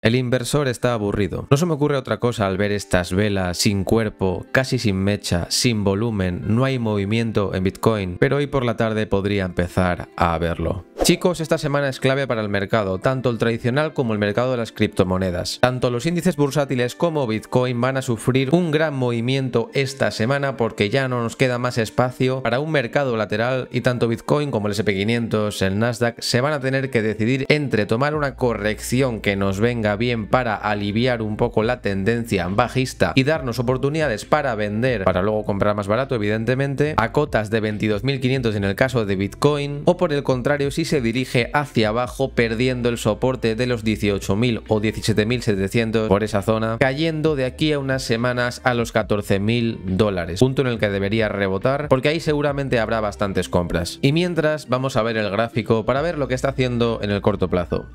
El inversor está aburrido. No se me ocurre otra cosa al ver estas velas sin cuerpo, casi sin mecha, sin volumen, no hay movimiento en Bitcoin, pero hoy por la tarde podría empezar a verlo. Chicos, esta semana es clave para el mercado, tanto el tradicional como el mercado de las criptomonedas. Tanto los índices bursátiles como Bitcoin van a sufrir un gran movimiento esta semana porque ya no nos queda más espacio para un mercado lateral y tanto Bitcoin como el SP500, el Nasdaq, se van a tener que decidir entre tomar una corrección que nos venga bien para aliviar un poco la tendencia bajista y darnos oportunidades para vender, para luego comprar más barato evidentemente, a cotas de 22.500 en el caso de Bitcoin, o por el contrario si se dirige hacia abajo perdiendo el soporte de los 18.000 o 17.700 por esa zona, cayendo de aquí a unas semanas a los 14.000 dólares, punto en el que debería rebotar porque ahí seguramente habrá bastantes compras. Y mientras vamos a ver el gráfico para ver lo que está haciendo en el corto plazo.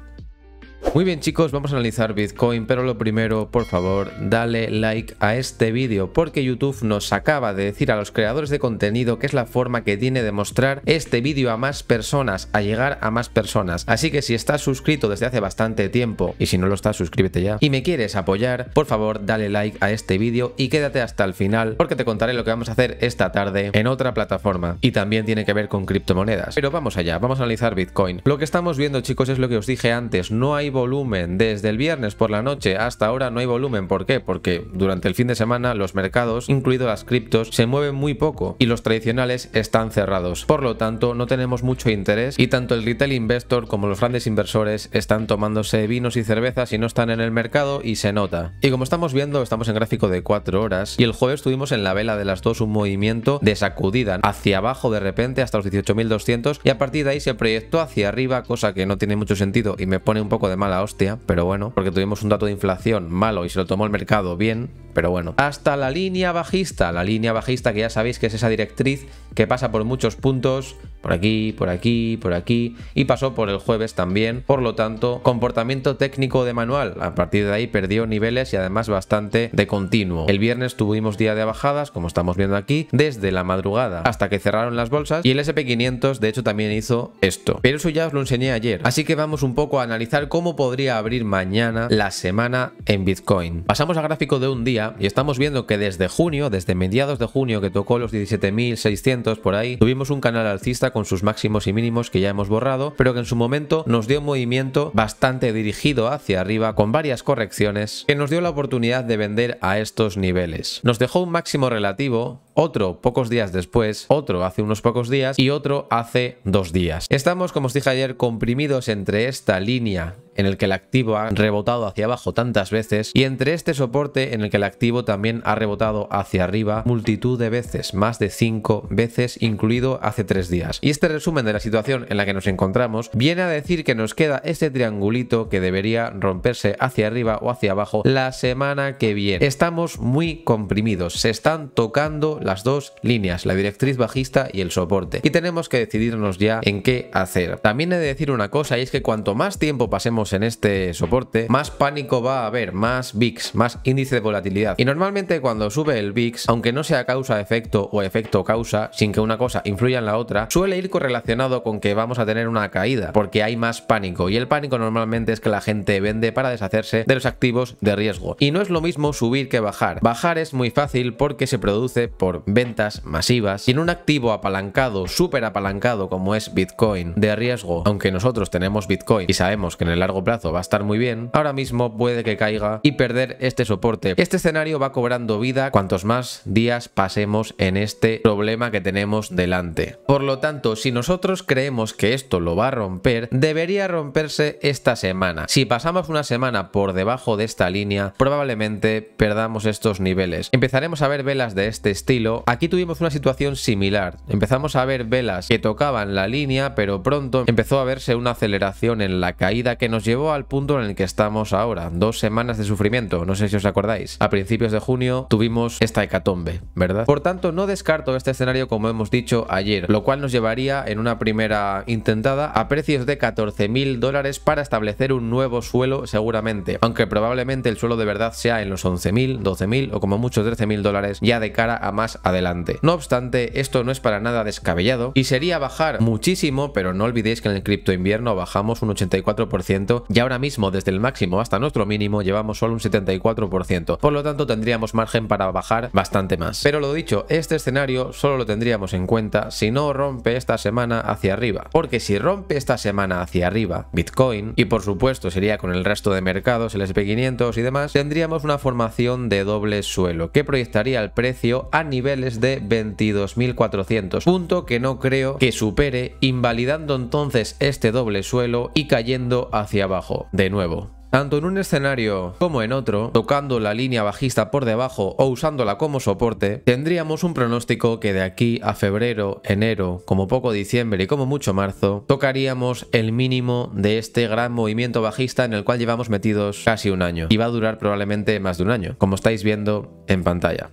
Muy bien chicos, vamos a analizar Bitcoin, pero lo primero, por favor, dale like a este vídeo, porque YouTube nos acaba de decir a los creadores de contenido que es la forma que tiene de mostrar este vídeo a más personas, a llegar a más personas. Así que si estás suscrito desde hace bastante tiempo, y si no lo estás, suscríbete ya, y me quieres apoyar, por favor, dale like a este vídeo y quédate hasta el final, porque te contaré lo que vamos a hacer esta tarde en otra plataforma. Y también tiene que ver con criptomonedas. Pero vamos allá, vamos a analizar Bitcoin. Lo que estamos viendo chicos es lo que os dije antes, no hay volumen. Desde el viernes por la noche hasta ahora no hay volumen. ¿Por qué? Porque durante el fin de semana los mercados, incluido las criptos, se mueven muy poco y los tradicionales están cerrados. Por lo tanto, no tenemos mucho interés y tanto el retail investor como los grandes inversores están tomándose vinos y cervezas y no están en el mercado y se nota. Y como estamos viendo, estamos en gráfico de 4 horas y el jueves tuvimos en la vela de las dos un movimiento de sacudida hacia abajo de repente hasta los 18.200 y a partir de ahí se proyectó hacia arriba, cosa que no tiene mucho sentido y me pone un poco de mal hostia, pero bueno, porque tuvimos un dato de inflación malo y se lo tomó el mercado bien, pero bueno. Hasta la línea bajista, la línea bajista que ya sabéis que es esa directriz que pasa por muchos puntos por aquí, por aquí, por aquí y pasó por el jueves también. Por lo tanto, comportamiento técnico de manual. A partir de ahí perdió niveles y además bastante de continuo. El viernes tuvimos día de bajadas, como estamos viendo aquí, desde la madrugada hasta que cerraron las bolsas y el SP500 de hecho también hizo esto. Pero eso ya os lo enseñé ayer. Así que vamos un poco a analizar cómo podría abrir mañana la semana en Bitcoin. Pasamos al gráfico de un día y estamos viendo que desde junio, desde mediados de junio que tocó los 17.600 por ahí, tuvimos un canal alcista con sus máximos y mínimos que ya hemos borrado, pero que en su momento nos dio un movimiento bastante dirigido hacia arriba con varias correcciones que nos dio la oportunidad de vender a estos niveles. Nos dejó un máximo relativo otro pocos días después, otro hace unos pocos días y otro hace dos días. Estamos, como os dije ayer, comprimidos entre esta línea en el que el activo ha rebotado hacia abajo tantas veces y entre este soporte en el que el activo también ha rebotado hacia arriba multitud de veces, más de cinco veces incluido hace tres días. Y este resumen de la situación en la que nos encontramos viene a decir que nos queda este triangulito que debería romperse hacia arriba o hacia abajo la semana que viene. Estamos muy comprimidos, se están tocando las dos líneas, la directriz bajista y el soporte. Y tenemos que decidirnos ya en qué hacer. También he de decir una cosa y es que cuanto más tiempo pasemos en este soporte, más pánico va a haber, más VIX, más índice de volatilidad. Y normalmente cuando sube el VIX, aunque no sea causa-efecto o efecto-causa, sin que una cosa influya en la otra, suele ir correlacionado con que vamos a tener una caída, porque hay más pánico. Y el pánico normalmente es que la gente vende para deshacerse de los activos de riesgo. Y no es lo mismo subir que bajar. Bajar es muy fácil porque se produce por ventas masivas y en un activo apalancado, súper apalancado como es Bitcoin de riesgo, aunque nosotros tenemos Bitcoin y sabemos que en el largo plazo va a estar muy bien, ahora mismo puede que caiga y perder este soporte. Este escenario va cobrando vida cuantos más días pasemos en este problema que tenemos delante. Por lo tanto, si nosotros creemos que esto lo va a romper, debería romperse esta semana. Si pasamos una semana por debajo de esta línea, probablemente perdamos estos niveles. Empezaremos a ver velas de este estilo aquí tuvimos una situación similar. Empezamos a ver velas que tocaban la línea, pero pronto empezó a verse una aceleración en la caída que nos llevó al punto en el que estamos ahora. Dos semanas de sufrimiento, no sé si os acordáis. A principios de junio tuvimos esta hecatombe, ¿verdad? Por tanto, no descarto este escenario como hemos dicho ayer, lo cual nos llevaría en una primera intentada a precios de 14.000 dólares para establecer un nuevo suelo seguramente, aunque probablemente el suelo de verdad sea en los 11.000, 12.000 o como mucho 13.000 dólares ya de cara a más adelante. No obstante, esto no es para nada descabellado y sería bajar muchísimo, pero no olvidéis que en el cripto invierno bajamos un 84% y ahora mismo desde el máximo hasta nuestro mínimo llevamos solo un 74%, por lo tanto tendríamos margen para bajar bastante más. Pero lo dicho, este escenario solo lo tendríamos en cuenta si no rompe esta semana hacia arriba, porque si rompe esta semana hacia arriba Bitcoin, y por supuesto sería con el resto de mercados, el SP500 y demás, tendríamos una formación de doble suelo que proyectaría el precio a nivel de 22.400, punto que no creo que supere, invalidando entonces este doble suelo y cayendo hacia abajo, de nuevo. Tanto en un escenario como en otro, tocando la línea bajista por debajo o usándola como soporte, tendríamos un pronóstico que de aquí a febrero, enero, como poco diciembre y como mucho marzo, tocaríamos el mínimo de este gran movimiento bajista en el cual llevamos metidos casi un año. Y va a durar probablemente más de un año, como estáis viendo en pantalla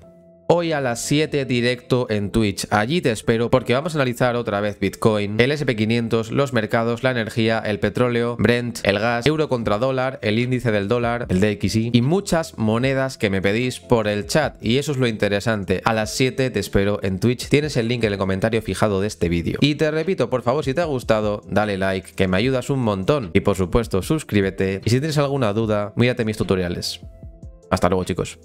hoy a las 7 directo en Twitch. Allí te espero porque vamos a analizar otra vez Bitcoin, el SP500, los mercados, la energía, el petróleo, Brent, el gas, euro contra dólar, el índice del dólar, el DXY y muchas monedas que me pedís por el chat. Y eso es lo interesante. A las 7 te espero en Twitch. Tienes el link en el comentario fijado de este vídeo. Y te repito, por favor, si te ha gustado, dale like, que me ayudas un montón. Y por supuesto, suscríbete. Y si tienes alguna duda, mírate mis tutoriales. Hasta luego, chicos.